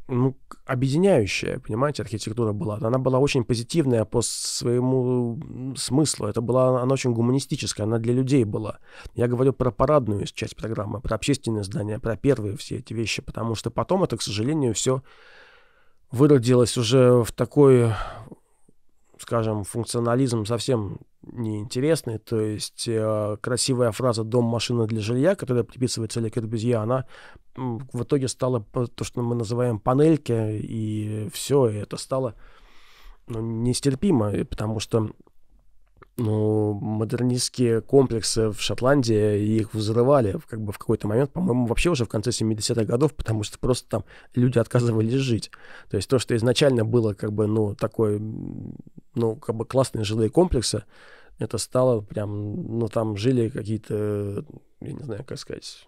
ну, объединяющая, понимаете, архитектура была. Она была очень позитивная по своему смыслу. Это была, она очень гуманистическая, она для людей была. Я говорю про парадную часть программы, про общественные здания, про первые все эти вещи, потому что потом это, к сожалению, все выродилось уже в такой, скажем, функционализм совсем неинтересный. То есть э, красивая фраза «дом, машина для жилья», которая приписывается Ле Кербезье, она в итоге стало то, что мы называем панельки, и все, и это стало ну, нестерпимо, потому что ну, модернистские комплексы в Шотландии, их взрывали как бы в какой-то момент, по-моему, вообще уже в конце 70-х годов, потому что просто там люди отказывались жить. То есть то, что изначально было как бы, ну, такой ну, как бы классные жилые комплексы, это стало прям, ну, там жили какие-то, я не знаю, как сказать,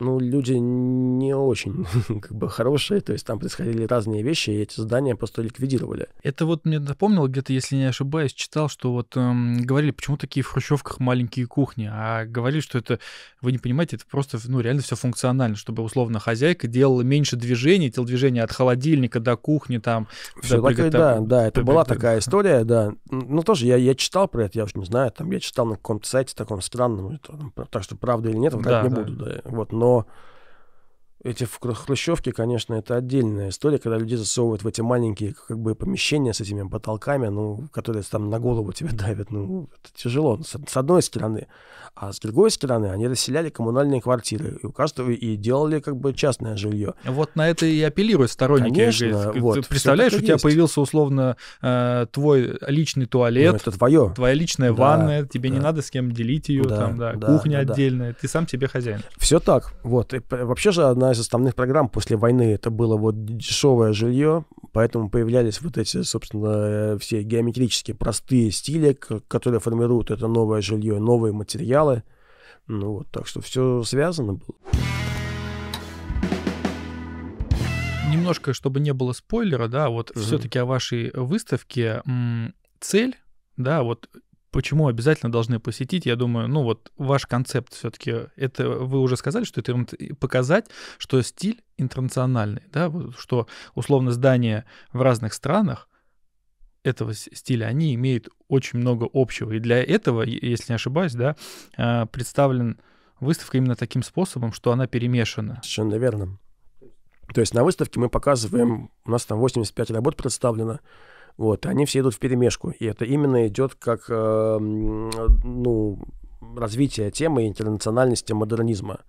ну, люди не очень как бы хорошие, то есть там происходили разные вещи, и эти здания просто ликвидировали. Это вот мне напомнило где-то, если не ошибаюсь, читал, что вот эм, говорили, почему такие в хрущевках маленькие кухни, а говорили, что это, вы не понимаете, это просто, ну, реально все функционально, чтобы, условно, хозяйка делала меньше движений, телодвижения от холодильника до кухни там. Все до такое, да, да, это была такая история, да. Ну, тоже я, я читал про это, я уж не знаю, там я читал на каком-то сайте таком странном, так что правда или нет, врать да, не да. буду, да, вот, но more Эти хрущевки, конечно, это отдельная история, когда люди засовывают в эти маленькие как бы помещения с этими потолками, ну, которые там на голову тебя давят, ну, это тяжело, ну, с, с одной стороны. А с другой стороны, они расселяли коммунальные квартиры и у каждого и делали как бы частное жилье. Вот на это и апеллируют сторонники. Конечно, вот, Представляешь, у тебя есть. появился условно э, твой личный туалет. Ну, это твое. Твоя личная да, ванная, тебе да. не надо с кем делить ее, да, там, да, да кухня да, отдельная, да. ты сам себе хозяин. Все так, вот. И вообще же одна одна из основных программ после войны это было вот дешевое жилье, поэтому появлялись вот эти, собственно, э, все геометрические простые стили, которые формируют это новое жилье, новые материалы. Ну вот, так что все связано было. Немножко, чтобы не было спойлера, да, вот mm-hmm. все-таки о вашей выставке цель, да, вот почему обязательно должны посетить? Я думаю, ну вот ваш концепт все-таки, это вы уже сказали, что это показать, что стиль интернациональный, да, что условно здания в разных странах этого стиля, они имеют очень много общего. И для этого, если не ошибаюсь, да, а, представлен выставка именно таким способом, что она перемешана. Совершенно верно. То есть на выставке мы показываем, у нас там 85 работ представлено, вот, они все идут в перемешку. И это именно идет как, э, ну, развитие темы интернациональности, модернизма.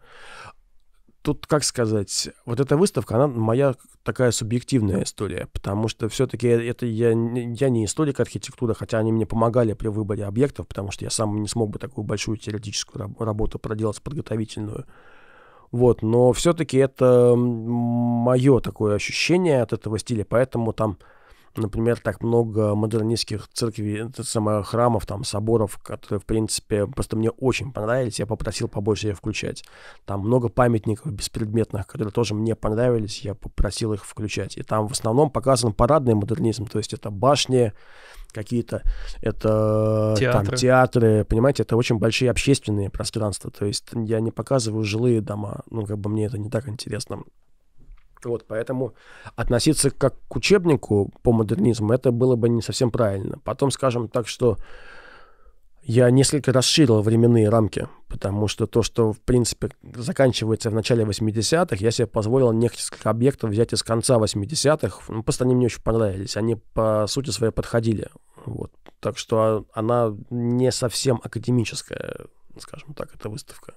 Тут, как сказать, вот эта выставка, она моя такая субъективная история, потому что все-таки это я, я не историк архитектуры, хотя они мне помогали при выборе объектов, потому что я сам не смог бы такую большую теоретическую работу проделать, подготовительную. Вот, но все-таки это мое такое ощущение от этого стиля, поэтому там например, так много модернистских церквей, самых храмов, там, соборов, которые, в принципе, просто мне очень понравились, я попросил побольше их включать. Там много памятников беспредметных, которые тоже мне понравились, я попросил их включать. И там в основном показан парадный модернизм, то есть это башни, какие-то, это театры. там театры, понимаете, это очень большие общественные пространства, то есть я не показываю жилые дома, ну, как бы мне это не так интересно. Вот, поэтому относиться как к учебнику по модернизму это было бы не совсем правильно. Потом скажем так, что я несколько расширил временные рамки, потому что то, что, в принципе, заканчивается в начале 80-х, я себе позволил несколько объектов взять из конца 80-х. Ну, просто они мне очень понравились. Они, по сути своей, подходили. Вот. Так что а, она не совсем академическая, скажем так, эта выставка.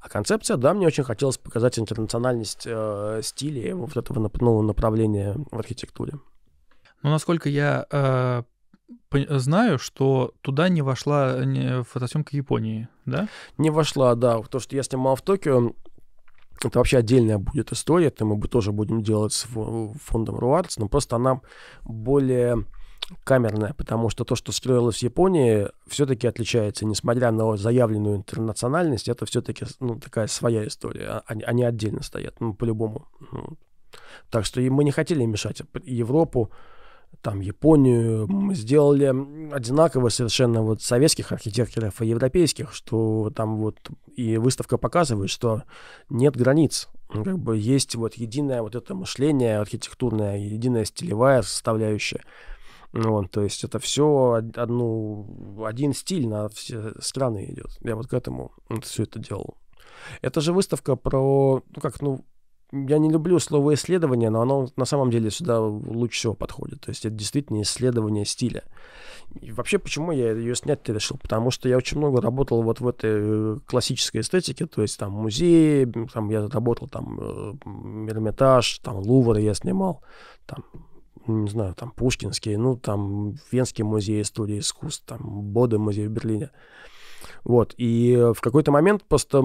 А концепция, да, мне очень хотелось показать интернациональность э, стилей вот этого нового ну, направления в архитектуре. Ну, насколько я э, знаю, что туда не вошла фотосъемка Японии, да? Не вошла, да. То, что я снимал в Токио, это вообще отдельная будет история, это мы тоже будем делать с фондом Руарц, но просто она более камерная, потому что то, что строилось в Японии, все-таки отличается, несмотря на заявленную интернациональность, это все-таки ну, такая своя история, а, они, они отдельно стоят, ну, по-любому. Ну. Так что и мы не хотели мешать а Европу, там, Японию, мы сделали одинаково совершенно вот советских архитекторов и европейских, что там вот и выставка показывает, что нет границ, ну, как бы есть вот единое вот это мышление архитектурное, единая стилевая составляющая, ну вот, то есть это все одну, один стиль на все страны идет. Я вот к этому вот все это делал. Это же выставка про, ну как, ну, я не люблю слово исследование, но оно на самом деле сюда лучше всего подходит. То есть это действительно исследование стиля. И вообще, почему я ее снять решил? Потому что я очень много работал вот в этой э, классической эстетике, то есть там музеи, там я работал там э, Эрмитаж, там Лувр я снимал, там не знаю, там Пушкинский, ну там Венский музей истории искусств, там Боды музей в Берлине. Вот, и э, в какой-то момент просто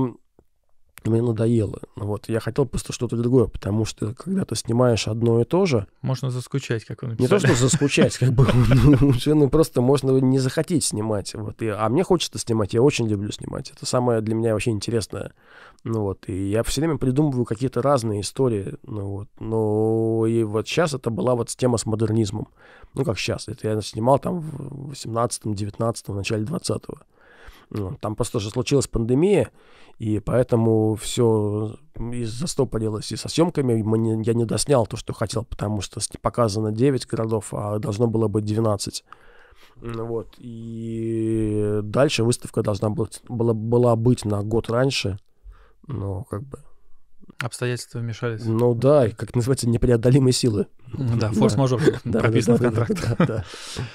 мне надоело. Ну вот, я хотел просто что-то другое, потому что когда ты снимаешь одно и то же... Можно заскучать, как он написал. Не то, что заскучать, как бы, ну, просто можно не захотеть снимать. Вот, а мне хочется снимать, я очень люблю снимать. Это самое для меня вообще интересное. Ну, вот, и я все время придумываю какие-то разные истории. Ну, вот, ну, и вот сейчас это была вот тема с модернизмом. Ну, как сейчас. Это я снимал там в 18-19, начале 20-го. Ну, там просто же случилась пандемия, и поэтому все и застопорилось и со съемками. я не доснял то, что хотел, потому что показано 9 городов, а должно было быть 12. Ну вот. И дальше выставка должна была, была быть на год раньше. Но как бы Обстоятельства вмешались. Ну да, как называется, непреодолимые силы. Ну да, форс-мажор прописан в контракте.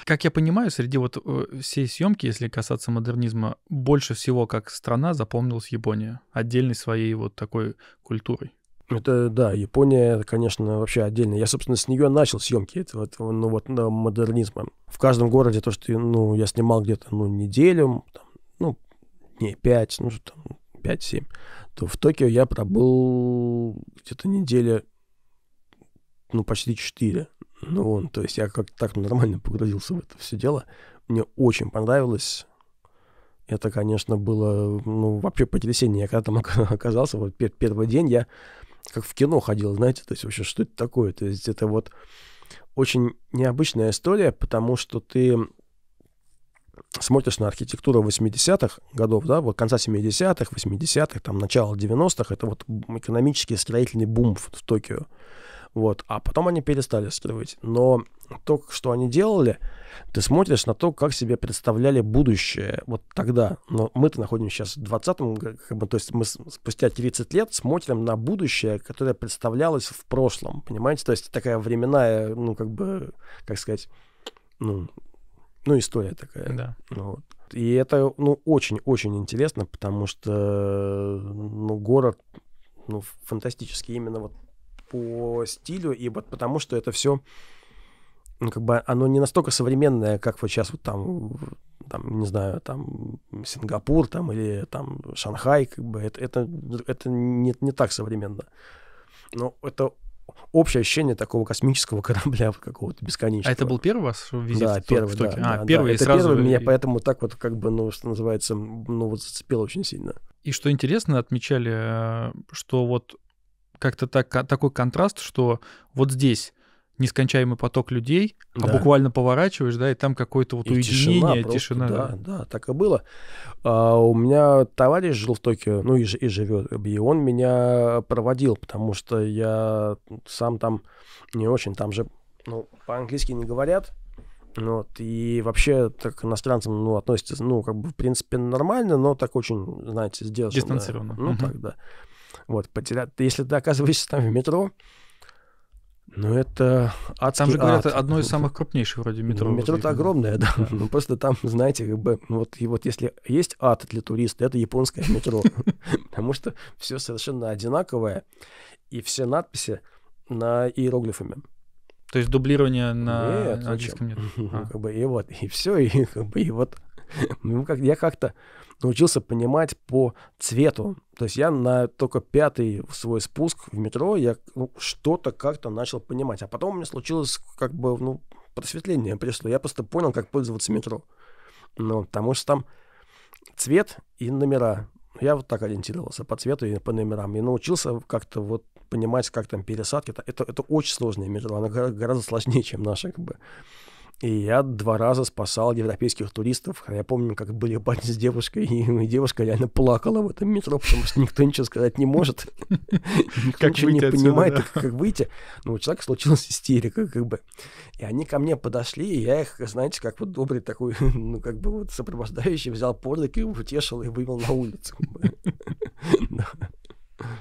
Как я понимаю, среди вот э, всей съемки, если касаться модернизма, больше всего как страна запомнилась Япония, отдельной своей вот такой культурой. Это, да, Япония, конечно, вообще отдельно. Я, собственно, с нее начал съемки этого, этого ну, вот, модернизма. В каждом городе то, что, ну, я снимал где-то, ну, неделю, там, ну, не пять, ну, что там, 5-7, то в Токио я пробыл где-то неделя, ну, почти 4. Ну, вон, то есть я как-то так нормально погрузился в это все дело. Мне очень понравилось. Это, конечно, было, ну, вообще потрясение. Я когда там оказался, вот пер первый день я как в кино ходил, знаете, то есть вообще что это такое? То есть это вот очень необычная история, потому что ты смотришь на архитектуру 80-х годов, да, вот конца 70-х, 80-х, там, начало 90-х, это вот экономический строительный бум в, в Токио. Вот. А потом они перестали строить. Но то, что они делали, ты смотришь на то, как себе представляли будущее вот тогда. Но мы-то находимся сейчас в 20-м, как бы, то есть мы спустя 30 лет смотрим на будущее, которое представлялось в прошлом, понимаете? То есть такая временная, ну, как бы, как сказать, ну, ну, история такая. Да. Вот. И это, ну, очень-очень интересно, потому что, ну, город, ну, фантастический именно вот по стилю, и вот потому что это все, ну, как бы, оно не настолько современное, как вот сейчас вот там, там, не знаю, там, Сингапур, там, или там Шанхай, как бы, это, это, это не, не так современно. Но это общее ощущение такого космического корабля какого-то бесконечного. А это был первый вас визит да, первый, в Да, а, да, первый да. Это сразу... первый, меня поэтому так вот как бы, ну, что называется, ну, вот зацепило очень сильно. И что интересно, отмечали, э, что вот как-то так, такой контраст, что вот здесь нескончаемый поток людей, а да. а буквально поворачиваешь, да, и там какое-то вот и уединение, тишина. Просто, да, да, да, так и было. А, у меня товарищ жил в Токио, ну и, и живет, и он меня проводил, потому что я сам там не очень, там же, ну, по-английски не говорят, ну, вот, и вообще так к иностранцам ну, относится, ну, как бы, в принципе, нормально, но так очень, знаете, сдержанно. Дистанцированно. Ну, угу. так, да. Вот, потерять. Если ты оказываешься там в метро, ну, это адский Там же, говорят, ад. одно из самых крупнейших вроде метро. Ну, метро-то огромное, да. Ну, просто там, знаете, как бы, ну, вот, и вот если есть ад для туриста, это японское метро. Потому что все совершенно одинаковое, и все надписи на иероглифами. То есть дублирование на нет, английском нет. Ну, а. и вот, и все, и как бы, и вот. Ну, я как-то научился понимать по цвету. То есть я на только пятый свой спуск в метро, я ну, что-то как-то начал понимать. А потом у меня случилось как бы, ну, просветление пришло. Я просто понял, как пользоваться метро. Ну, потому что там цвет и номера. Я вот так ориентировался по цвету и по номерам. И научился как-то вот понимать, как там пересадки. Это, это очень сложное метро. Оно гораздо сложнее, чем наше, как бы и я два раза спасал европейских туристов. Я помню, как были парни с девушкой, и девушка реально плакала в этом метро, потому что никто ничего сказать не может. Никто ничего не понимает, как выйти. Но ну, у человека случилась истерика, как бы. И они ко мне подошли, и я их, знаете, как вот добрый такой, ну, как бы вот сопровождающий взял под и утешил, и вывел на улицу.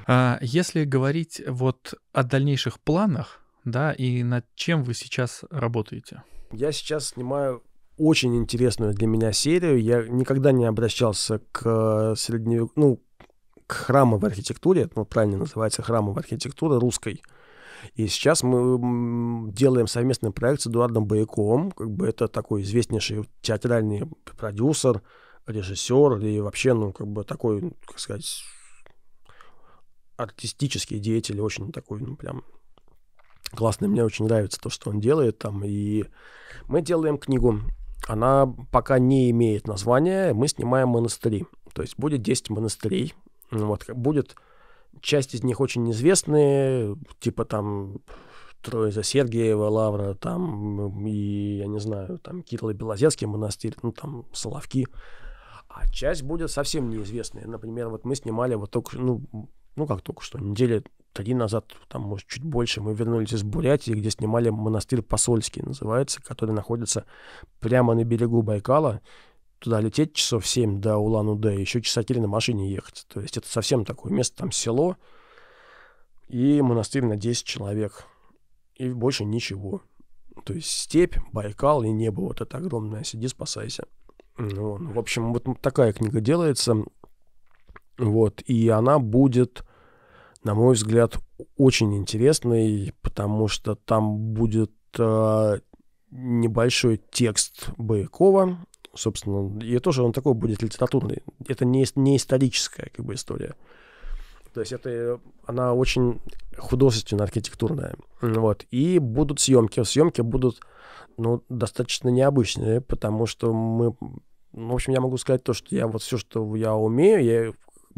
А если говорить вот о дальнейших планах, да, и над чем вы сейчас работаете? — я сейчас снимаю очень интересную для меня серию. Я никогда не обращался к э, средневеку, ну, к храмовой архитектуре, ну, правильно называется храмовая архитектура русской. И сейчас мы делаем совместный проект с Эдуардом Бояковым. Как бы это такой известнейший театральный продюсер, режиссер и вообще, ну, как бы такой, ну, как сказать, артистический деятель, очень такой, ну, прям Классно, мне очень нравится то, что он делает там, и мы делаем книгу, она пока не имеет названия, мы снимаем монастыри, то есть будет 10 монастырей, ну вот, будет часть из них очень известные, типа там Троиза Сергиева, Лавра, там, и, я не знаю, там, Кирилл Белозерский монастырь, ну, там, Соловки. А часть будет совсем неизвестная. Например, вот мы снимали вот только, ну, ну как только что, недели три назад, там, может, чуть больше, мы вернулись из Бурятии, где снимали монастырь Посольский, называется, который находится прямо на берегу Байкала. Туда лететь часов 7 до Улан-Удэ, еще часа три на машине ехать. То есть это совсем такое место, там село и монастырь на 10 человек. И больше ничего. То есть степь, Байкал и небо вот это огромное. Сиди, спасайся. Ну, в общем, вот такая книга делается. Вот, и она будет на мой взгляд, очень интересный, потому что там будет э, небольшой текст Боякова, собственно, и тоже он такой будет литературный. Это не, не историческая как бы история. То есть это она очень художественно архитектурная. Вот. И будут съемки. Съемки будут ну, достаточно необычные, потому что мы ну, в общем, я могу сказать то, что я вот все, что я умею, я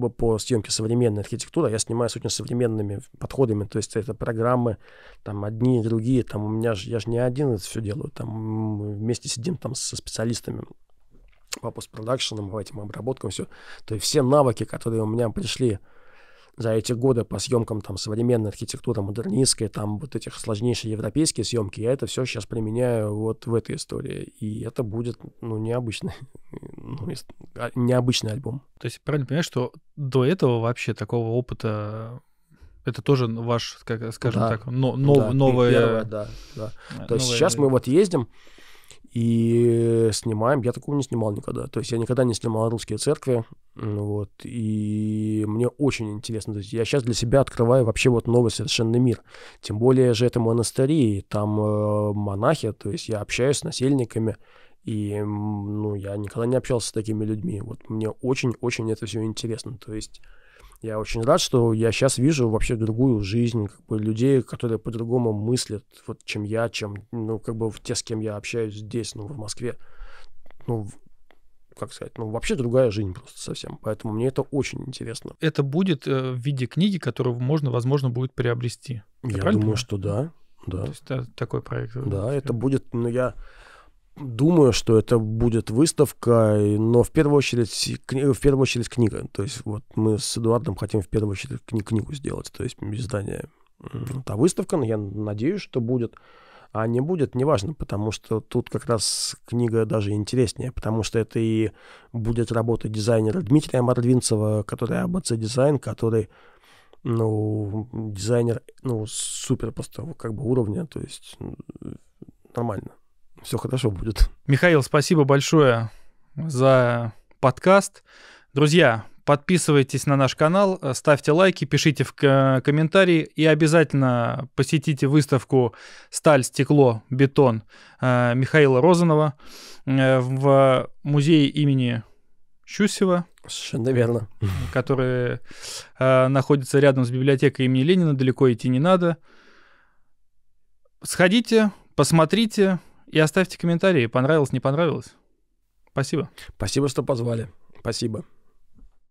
по съемке современной архитектуры, а я снимаю с очень современными подходами, то есть это программы, там одни другие, там у меня же, я же не один это все делаю, там мы вместе сидим там со специалистами по постпродакшенам, по этим обработкам, все. То есть все навыки, которые у меня пришли за эти годы по съемкам там современной архитектуры, модернистской, там вот этих сложнейших европейских съемки, я это все сейчас применяю вот в этой истории. И это будет, ну, необычный, ну, а, необычный альбом. То есть правильно понимаешь, что до этого вообще такого опыта это тоже ваш, как, скажем да. так, но, нов, да. новое... Первое, да, да. Э, То есть сейчас мы вот ездим, и снимаем. Я такого не снимал никогда. То есть я никогда не снимал русские церкви. Вот. И мне очень интересно. То есть я сейчас для себя открываю вообще вот новый совершенно мир. Тем более же это монастыри, там э, монахи. То есть я общаюсь с насельниками. И ну, я никогда не общался с такими людьми. Вот мне очень-очень это все интересно. То есть я очень рад, что я сейчас вижу вообще другую жизнь, как бы людей, которые по-другому мыслят, вот чем я, чем, ну, как бы те, с кем я общаюсь здесь, ну, в Москве. Ну, как сказать, ну, вообще другая жизнь просто совсем. Поэтому мне это очень интересно. Это будет э, в виде книги, которую можно, возможно, будет приобрести. Я, я думаю, понимаю? что да. Да. То есть да, э, такой проект. Э, да, это будет, но ну, я думаю, что это будет выставка, но в первую очередь, кни, в первую очередь книга. То есть вот мы с Эдуардом хотим в первую очередь кни, книгу сделать, то есть издание. Та выставка, но я надеюсь, что будет. А не будет, неважно, потому что тут как раз книга даже интереснее, потому что это и будет работа дизайнера Дмитрия Мордвинцева, который АБЦ Дизайн, который ну, дизайнер, ну, супер просто как бы уровня, то есть нормально все хорошо будет. Михаил, спасибо большое за подкаст. Друзья, подписывайтесь на наш канал, э, ставьте лайки, пишите в комментарии и обязательно посетите выставку «Сталь, стекло, бетон» э, Михаила Розанова э, в музее имени Щусева. Совершенно верно. Который находится рядом с библиотекой имени Ленина, далеко идти не надо. Сходите, посмотрите, и оставьте комментарии, понравилось, не понравилось. Спасибо. Спасибо, что позвали. Спасибо.